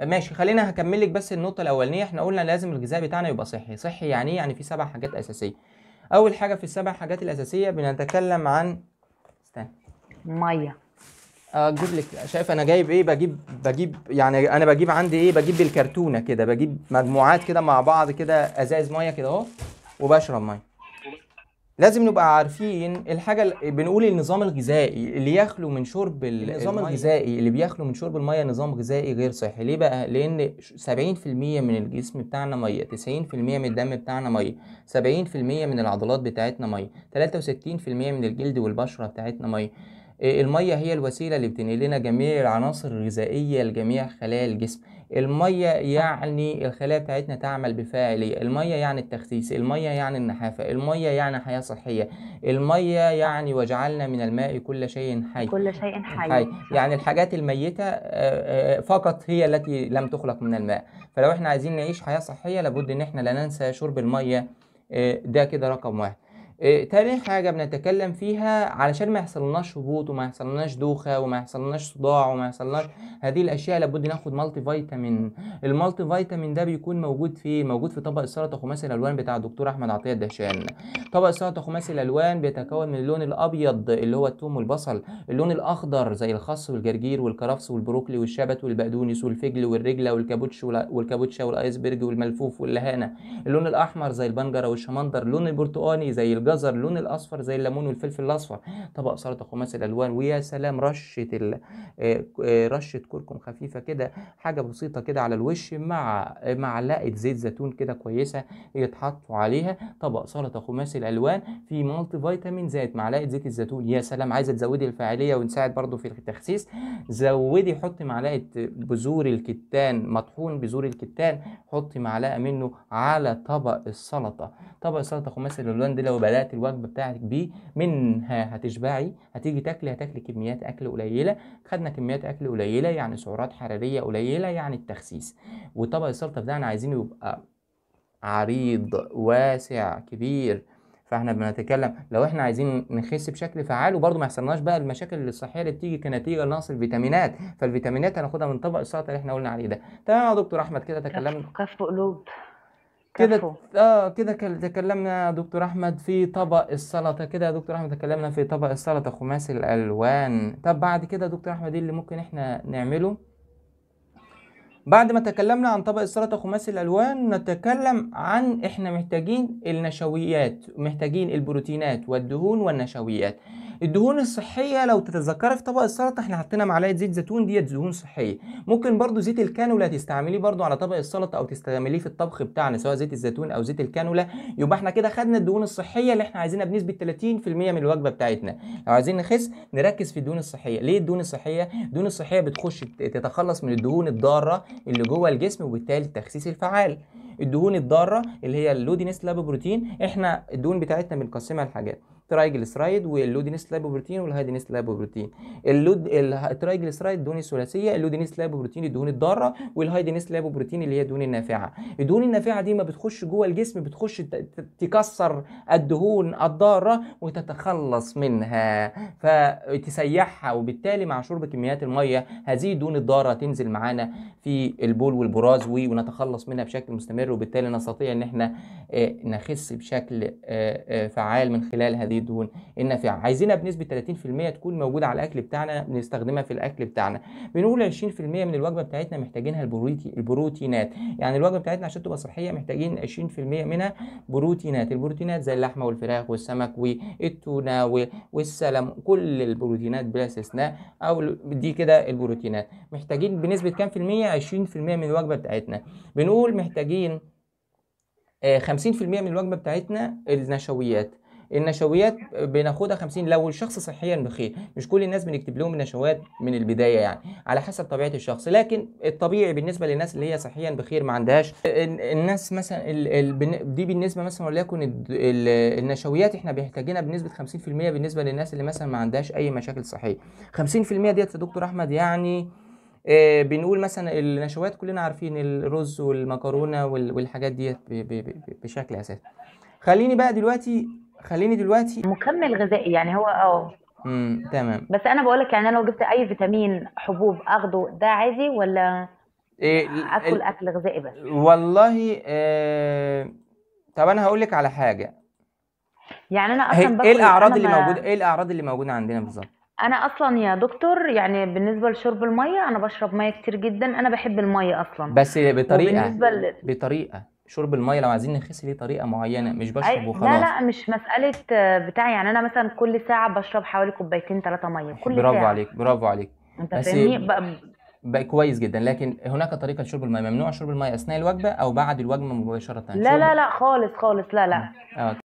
ماشي خلينا هكمل لك بس النقطه الاولانيه احنا قلنا لازم الغذاء بتاعنا يبقى صحي صحي يعني ايه يعني في سبع حاجات اساسيه اول حاجه في السبع حاجات الاساسيه بنتكلم عن استنى ميه اجيب لك شايف انا جايب ايه بجيب بجيب يعني انا بجيب عندي ايه بجيب بالكرتونه كده بجيب مجموعات كده مع بعض كده ازاز ميه كده اهو وبشرب ميه لازم نبقى عارفين الحاجه بنقول النظام الغذائي اللي يخلو من شرب النظام الغذائي اللي بيخلو من شرب الميه نظام غذائي غير صحي ليه بقى لان 70% من الجسم بتاعنا ميه 90% من الدم بتاعنا ميه 70% من العضلات بتاعتنا ميه 63% من الجلد والبشره بتاعتنا ميه آه، الميه هي الوسيله اللي بتنقل لنا جميع العناصر الغذائيه لجميع خلايا الجسم الميه يعني الخلايا بتاعتنا تعمل بفاعليه الميه يعني التخسيس الميه يعني النحافه الميه يعني حياه صحيه الميه يعني وجعلنا من الماء كل شيء حي كل شيء حي, حي. يعني الحاجات الميته آه، آه، فقط هي التي لم تخلق من الماء فلو احنا عايزين نعيش حياه صحيه لابد ان احنا لا ننسى شرب الميه آه، ده كده رقم واحد تاني حاجة بنتكلم فيها علشان ما يحصلناش هبوط وما يحصلناش دوخة وما يحصلناش صداع وما يحصلناش هذه الاشياء لابد ناخد مالتي فيتامين المالتي فيتامين ده بيكون موجود في موجود في طبق السلطه خماسي الالوان بتاع الدكتور احمد عطيه الدهشان طبق السلطه خماسي الالوان بيتكون من اللون الابيض اللي هو الثوم والبصل اللون الاخضر زي الخس والجرجير والكرفس والبروكلي والشبت والبقدونس والفجل والرجله والكابوتش والكابوتشا والايسبرج والملفوف واللهانه اللون الاحمر زي البنجره والشمندر اللون البرتقاني زي الجزر اللون الاصفر زي الليمون والفلفل الاصفر طبق سلطه خماسي الالوان ويا سلام رشه آه، آه، رشه كركم خفيفه كده حاجه بسيطه كده على الوش مع معلقه زيت زيتون كده كويسه يتحطوا عليها طبق سلطه خماسي الالوان في مالتي فيتامين زائد معلقه زيت الزيتون يا سلام عايزه تزودي الفاعليه ونساعد برده في التخسيس زودي حطي معلقه بذور الكتان مطحون بذور الكتان حطي معلقه منه على طبق السلطه طبق السلطه خماسي الالوان ده لو بدات الوجبه بتاعتك بيه منها هتشبعي هتيجي تاكلي هتاكلي كميات اكل قليله خدنا كميات اكل قليله يعني يعني سعرات حراريه قليله يعني التخسيس وطبق السلطه بتاعنا عايزينه يبقى عريض واسع كبير فاحنا بنتكلم لو احنا عايزين نخس بشكل فعال وبرضه ما يحصلناش بقى المشاكل الصحيه اللي بتيجي كنتيجه لنقص الفيتامينات فالفيتامينات هناخدها من طبق السلطه اللي احنا قلنا عليه ده تمام يا دكتور احمد كده تكلمنا كف قلوب كده اه كده تكلمنا يا دكتور احمد في طبق السلطه كده يا دكتور احمد تكلمنا في طبق السلطه خماس الالوان طب بعد كده يا دكتور احمد ايه اللي ممكن احنا نعمله بعد ما تكلمنا عن طبق السلطه خماس الالوان نتكلم عن احنا محتاجين النشويات محتاجين البروتينات والدهون والنشويات الدهون الصحيه لو تتذكري في طبق السلطه احنا حطينا معلقه زيت زيتون ديت دهون صحيه ممكن برضو زيت الكانولا تستعمليه برضو على طبق السلطه او تستعمليه في الطبخ بتاعنا سواء زيت الزيتون او زيت الكانولا يبقى احنا كده خدنا الدهون الصحيه اللي احنا عايزينها بنسبه 30% من الوجبه بتاعتنا لو عايزين نخس نركز في الدهون الصحيه ليه الدهون الصحيه الدهون الصحيه بتخش تتخلص من الدهون الضاره اللي جوه الجسم وبالتالي التخسيس الفعال الدهون الضاره اللي هي اللودينس لابو بروتين احنا الدهون بتاعتنا بنقسمها لحاجات ترايجلسرايد واللودينس لايبوبروتين والهايدينس لايبوبروتين اللود الترايجلسرايد دهون الثلاثيه اللودينس لايبوبروتين الدهون الضاره والهايدينس لايبوبروتين اللي هي الدهون النافعه الدهون النافعه دي ما بتخش جوه الجسم بتخش تكسر الدهون الضاره وتتخلص منها فتسيحها وبالتالي مع شرب كميات الميه هذه الدهون الضاره تنزل معانا في البول والبراز ونتخلص منها بشكل مستمر وبالتالي نستطيع ان احنا آه، نخس بشكل آه، آه، فعال من خلال هذه دي دهون النافعه عايزينها بنسبه 30% تكون موجوده على الاكل بتاعنا بنستخدمها في الاكل بتاعنا بنقول 20% من الوجبه بتاعتنا محتاجينها البروتي البروتينات يعني الوجبه بتاعتنا عشان تبقى صحيه محتاجين 20% منها بروتينات البروتينات زي اللحمه والفراخ والسمك والتونه والسلم كل البروتينات بلا استثناء او دي كده البروتينات محتاجين بنسبه كام في الميه 20% من الوجبه بتاعتنا بنقول محتاجين 50% آه، من الوجبه بتاعتنا النشويات النشويات بناخدها 50 لو الشخص صحيا بخير مش كل الناس بنكتب لهم النشويات من البدايه يعني على حسب طبيعه الشخص لكن الطبيعي بالنسبه للناس اللي هي صحيا بخير ما عندهاش الناس مثلا ال ال دي بالنسبه مثلا وليكن النشويات احنا بيحتاجينها بنسبه 50% بالنسبه للناس اللي مثلا ما عندهاش اي مشاكل صحيه 50% ديت يا دكتور احمد يعني آه، بنقول مثلا النشويات كلنا عارفين الرز والمكرونه والحاجات ديت بشكل اساسي خليني بقى دلوقتي خليني دلوقتي مكمل غذائي يعني هو اه امم تمام بس انا بقول لك يعني انا لو جبت اي فيتامين حبوب اخده ده عادي ولا إيه اكل اكل غذائي بس والله آه... طب انا هقول لك على حاجه يعني انا اصلا ايه الاعراض اللي موجوده ايه الاعراض اللي موجوده عندنا بالظبط انا اصلا يا دكتور يعني بالنسبه لشرب الميه انا بشرب ميه كتير جدا انا بحب الميه اصلا بس بطريقه بالنسبه بطريقه شرب الميه لو عايزين نخس ليه طريقه معينه مش بشرب وخلاص لا لا مش مساله بتاع يعني انا مثلا كل ساعه بشرب حوالي كوبايتين ثلاثه ميه كل برافو ساعه عليك برافو عليك انت فاهمني بقى كويس جدا لكن هناك طريقه لشرب الميه ممنوع شرب الميه اثناء الوجبه او بعد الوجبه مباشره لا لا لا خالص خالص لا لا آه.